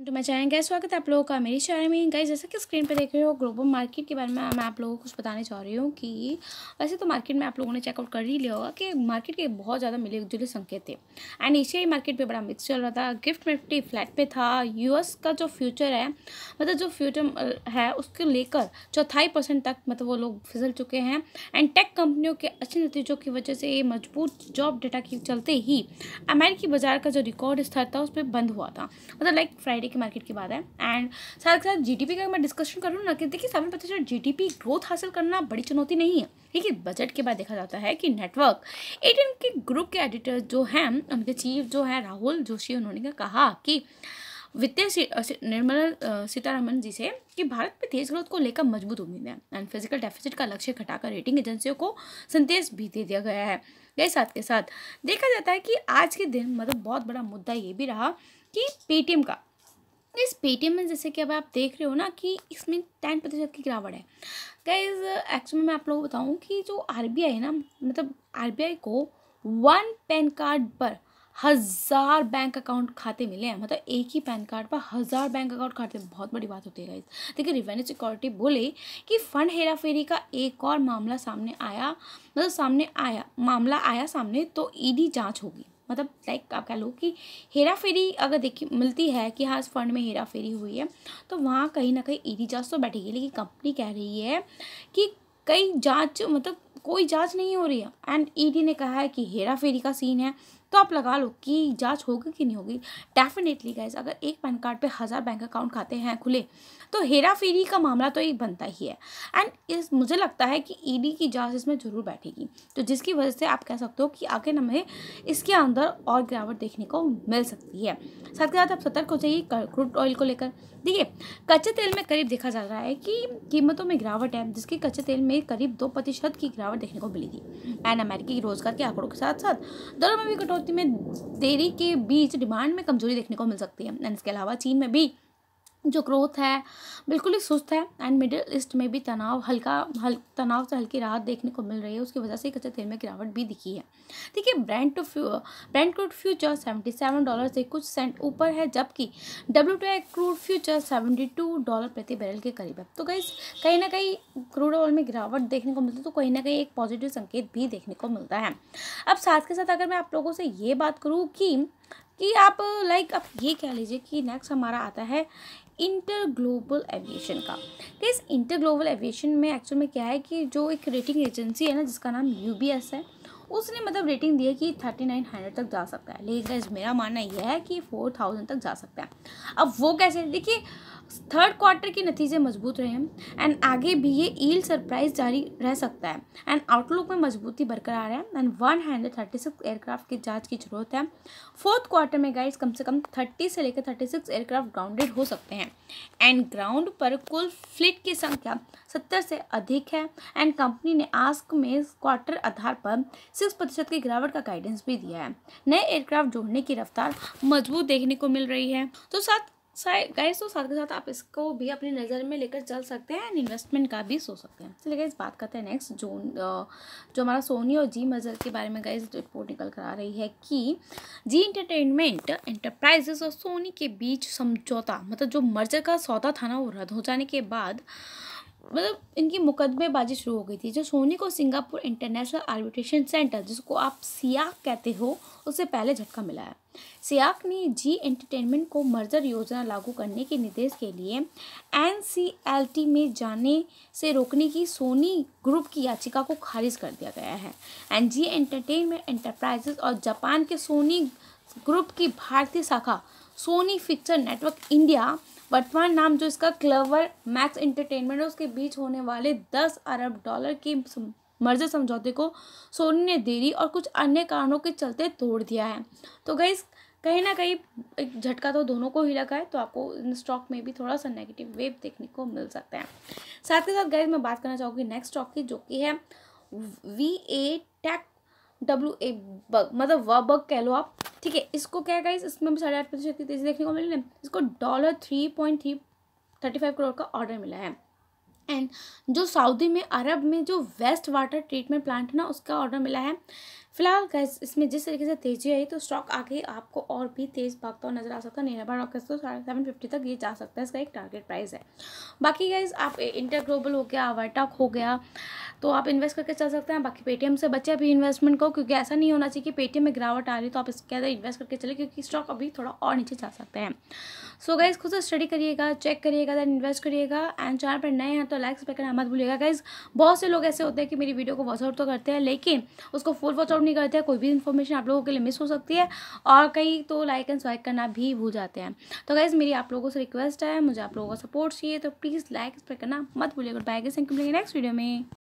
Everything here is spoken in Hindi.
टू तो मैं चैनल गैस स्वागत है आप लोगों का मेरी शहर में गई जैसा कि स्क्रीन पर देख रहे हो ग्लोबल मार्केट के बारे में मैं आप लोगों को कुछ बताने चाह रही हूँ कि वैसे तो मार्केट में आप लोगों ने चेकआउट कर ही लिया होगा कि मार्केट के बहुत ज़्यादा मिले जुले संकेत थे एंड एशियाई मार्केट पे बड़ा मिक्स चल रहा था गिफ्ट निफ्टी फ्लैट पर था यूएस का जो फ्यूचर है मतलब जो फ्यूचर है उसको लेकर चौथाई परसेंट तक मतलब वो लोग फिसल चुके हैं एंड टेक कंपनियों के अच्छे नतीजों की वजह से मजबूत जॉब डेटा के चलते ही अमेरिकी बाजार का जो रिकॉर्ड स्तर था उस पर बंद हुआ था मतलब लाइक फ्राइडे के मार्केट की बात है एंड साथ के साथ जीडीपी का मैं डिस्कशन करूँ ना कि देखिए सेवन प्रतिशत जी ग्रोथ हासिल करना बड़ी चुनौती नहीं है ठीक है बजट के बाद देखा जाता है कि नेटवर्क एटीन के ग्रुप के एडिटर जो हैं उनके चीफ जो है राहुल जोशी उन्होंने कहा कि वित्तीय निर्मला सीतारमन जी से कि भारत में तेज ग्रोथ को लेकर मजबूत उम्मीद है एंड फिजिकल डेफिसिट का लक्ष्य घटाकर रेटिंग एजेंसियों को संदेश भी दे दिया गया है यही साथ के साथ देखा जाता है कि आज के दिन मतलब बहुत बड़ा मुद्दा ये भी रहा कि पेटीएम का इस पेटीएम में जैसे कि अब आप देख रहे हो ना कि इसमें टेन प्रतिशत की गिरावट है गाइज एक्चुअली मैं आप लोगों को बताऊँ कि जो आर है ना मतलब आर को वन पैन कार्ड पर हज़ार बैंक अकाउंट खाते मिले हैं मतलब एक ही पैन कार्ड पर हज़ार बैंक अकाउंट खाते बहुत बड़ी बात होती है गाइज देखिए रिवेन्यू सिक्योरिटी बोले कि फ़ंड हेराफेरी का एक और मामला सामने आया मतलब सामने आया मामला आया सामने तो ईडी e जांच होगी मतलब लाइक आप कह लो कि हेरा फेरी अगर देखी मिलती है कि हाँ इस फंड में हेरा फेरी हुई है तो वहाँ कहीं ना कहीं ईडी जाँच तो बैठेगी लेकिन कंपनी कह रही है कि कई जाँच मतलब कोई जाँच नहीं हो रही है एंड ईडी ने कहा है कि हेरा फेरी का सीन है तो आप लगा लो कि जाँच होगी कि नहीं होगी डेफिनेटली गाइज अगर एक पैन कार्ड पर हज़ार बैंक अकाउंट खाते हैं खुले तो हेरा फेरी का मामला तो एक बनता ही है एंड इस मुझे लगता है कि ईडी e की जाँच इसमें ज़रूर बैठेगी तो जिसकी वजह से आप कह सकते हो कि आगे हमें इसके अंदर और गिरावट देखने को मिल सकती है साथ के साथ आप सतर्क हो जाइए क्रूड ऑयल को लेकर देखिए कच्चे तेल में करीब देखा जा रहा है कि कीमतों में गिरावट है जिसके कच्चे तेल में करीब दो प्रतिशत की गिरावट देखने को मिली थी एंड अमेरिकी रोजगार के आंकड़ों के साथ साथ दरों में भी कटौती आपूर्ति में देरी के बीच डिमांड में कमजोरी देखने को मिल सकती है एंड इसके अलावा चीन में भी जो ग्रोथ है बिल्कुल ही सुस्त है एंड मिडिल ईस्ट में भी तनाव हल्का हल तनाव से हल्की राहत देखने को मिल रही है उसकी वजह से कच्चे तेल में गिरावट भी दिखी है देखिए ब्रांड टू फ्यू Brent crude future seventy seven dollar से कुछ सेंट ऊपर है जबकि W T I crude future seventy two dollar प्रति बैरल के करीब है तो कहीं कहीं ना कहीं क्रूड ऑयल में गिरावट देखने को मिलती है तो कहीं ना कहीं एक पॉजिटिव संकेत भी देखने को मिलता है अब साथ के साथ अगर मैं आप लोगों से ये बात करूँ कि कि आप लाइक आप ये कह लीजिए कि नेक्स्ट हमारा आता है इंटर ग्लोबल एविएशन का तो इस इंटर ग्लोबल एविएशन में एक्चुअल में क्या है कि जो एक रेटिंग एजेंसी है ना जिसका नाम यू है उसने मतलब रेटिंग दी है कि थर्टी नाइन हंड्रेड तक जा सकता है लेकिन मेरा मानना यह है कि फोर थाउजेंड तक जा सकता है अब वो कैसे देखिए थर्ड क्वार्टर के नतीजे मजबूत रहे हैं एंड आगे भी ये ईल सरप्राइज जारी रह सकता है एंड आउटलुक में मजबूती बरकरार है and one hundred thirty six aircraft की जांच की जरूरत है फोर्थ क्वार्टर में गाइड्स कम से कम थर्टी से लेकर थर्टी सिक्स एयरक्राफ्ट ग्राउंडेड हो सकते हैं एंड ग्राउंड पर कुल फ्लिट की संख्या सत्तर से अधिक है एंड कंपनी ने आस्क में क्वार्टर आधार पर सिक्स प्रतिशत की गिरावट का गाइडेंस भी दिया है नए एयरक्राफ्ट जोड़ने की रफ्तार मजबूत देखने को मिल रही है तो साथ गाइस तो साथ के साथ आप इसको भी अपनी नज़र में लेकर चल सकते हैं एंड इन्वेस्टमेंट का भी सोच सकते हैं चलिए गाइस बात करते हैं नेक्स्ट जो जो हमारा सोनी और जी मजर के बारे में गाइस रिपोर्ट निकल कर आ रही है कि जी इंटरटेनमेंट एंटरप्राइजेस और सोनी के बीच समझौता मतलब जो मर्जर का सौदा था ना वो रद्द हो जाने के बाद मतलब इनकी मुकदमेबाजी शुरू हो गई थी जो सोनी को सिंगापुर इंटरनेशनल आर्बिट्रेशन सेंटर जिसको आप सियाक कहते हो उससे पहले झटका मिला है सियाक ने जी एंटरटेनमेंट को मर्जर योजना लागू करने के निर्देश के लिए एन में जाने से रोकने की सोनी ग्रुप की याचिका को खारिज कर दिया गया है एंड जी एंटरटेनमेंट एंटरप्राइजेस और जापान के सोनी ग्रुप की भारतीय शाखा सोनी पिक्चर नेटवर्क इंडिया वर्तमान नाम जो इसका क्लवर मैक्स इंटरटेनमेंट है उसके बीच होने वाले दस अरब डॉलर के मर्ज समझौते को सोनी ने देरी और कुछ अन्य कारणों के चलते तोड़ दिया है तो गई कहीं ना कहीं एक झटका तो दोनों को ही लगा है तो आपको इन स्टॉक में भी थोड़ा सा नेगेटिव वेव देखने को मिल सकता है साथ के साथ गैस मैं बात करना चाहूँगी नेक्स्ट स्टॉक की जो कि है V A tech W A bag मतलब व बग कह लो आप ठीक है इसको क्या गाइस इसमें भी साढ़े आठ प्रतिशत की तेजी देखने को मिली है इसको dollar three point three thirty five crore का ऑर्डर मिला है एंड जो सऊदी में अरब में जो वेस्ट वाटर ट्रीटमेंट प्लांट है ना उसका ऑर्डर मिला है फिलहाल गैस इसमें जिस तरीके से तेजी आई तो स्टॉक आगे आपको और भी तेज भागता हुआ नजर आ सकता है निराबार अगस्त तो साढ़े सेवन फिफ्टी तक ये जा सकता है इसका एक टारगेट प्राइस है बाकी गैस आप इंटर ग्लोबल हो गया वर्टॉक हो गया तो आप इन्वेस्ट करके चल सकते हैं बाकी पेटीएम से बचे अभी इन्वेस्टमेंट को क्योंकि ऐसा नहीं होना चाहिए कि पेटीएम में गिरावट आ रही तो आप इसके अंदर इन्वेस्ट करके चले क्योंकि स्टॉक अभी थोड़ा और नीचे जा सकते हैं सो गाइज खुद से स्टडी करिएगा चेक करिएगा दैन इन्वेस्ट करिएगा एंड चैनल पर नए हैं तो लाइक्स पे करना मत भूलिएगा गाइज बहुत से लोग ऐसे होते हैं कि मेरी वीडियो को वॉचआउट तो करते हैं लेकिन उसको फुल वॉच आउट नहीं करते हैं कोई भी इन्फॉर्मेशन आप लोगों के लिए मिस हो सकती है और कई तो लाइक एंड स्वाइक करना भी भूल जाते हैं तो गाइज़ मेरी आप लोगों से रिक्वेस्ट है मुझे आप लोगों का सपोर्ट चाहिए तो प्लीज़ लाइक इस करना मत भूलिएगा bye guys thank next video में